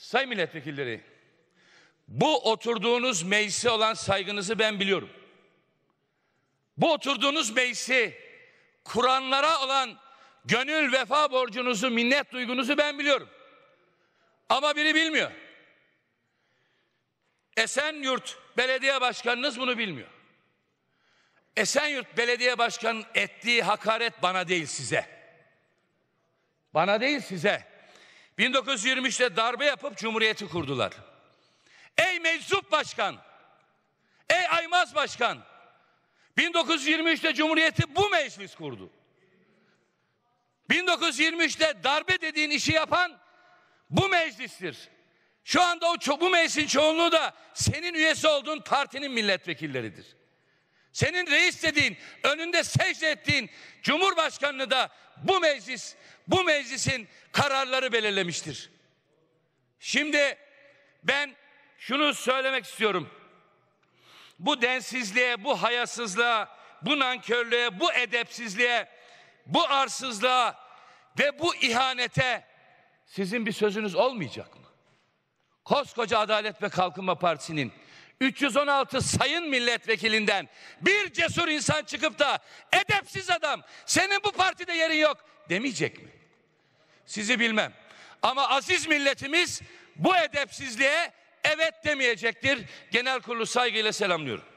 Sayın milletvekilleri, bu oturduğunuz meclise olan saygınızı ben biliyorum. Bu oturduğunuz meclisi Kur'anlara olan gönül vefa borcunuzu, minnet duygunuzu ben biliyorum. Ama biri bilmiyor. Esenyurt Belediye Başkanınız bunu bilmiyor. Esenyurt Belediye Başkanı'nın ettiği hakaret bana değil size. Bana değil size. 1923'te darbe yapıp cumhuriyeti kurdular. Ey meczup başkan, ey aymaz başkan, 1923'te cumhuriyeti bu meclis kurdu. 1923'te darbe dediğin işi yapan bu meclistir. Şu anda o, bu meclisin çoğunluğu da senin üyesi olduğun partinin milletvekilleridir. Senin reis dediğin, önünde secde ettiğin Cumhurbaşkanını da bu meclis, bu meclisin kararları belirlemiştir. Şimdi ben şunu söylemek istiyorum. Bu densizliğe, bu hayasızlığa, bu nankörlüğe, bu edepsizliğe, bu arsızlığa ve bu ihanete sizin bir sözünüz olmayacak mı? Koskoca Adalet ve Kalkınma Partisi'nin 316 sayın milletvekilinden bir cesur insan çıkıp da edepsiz adam senin bu partide yerin yok demeyecek mi? Sizi bilmem. Ama aziz milletimiz bu edepsizliğe evet demeyecektir. Genel kurulu saygıyla selamlıyorum.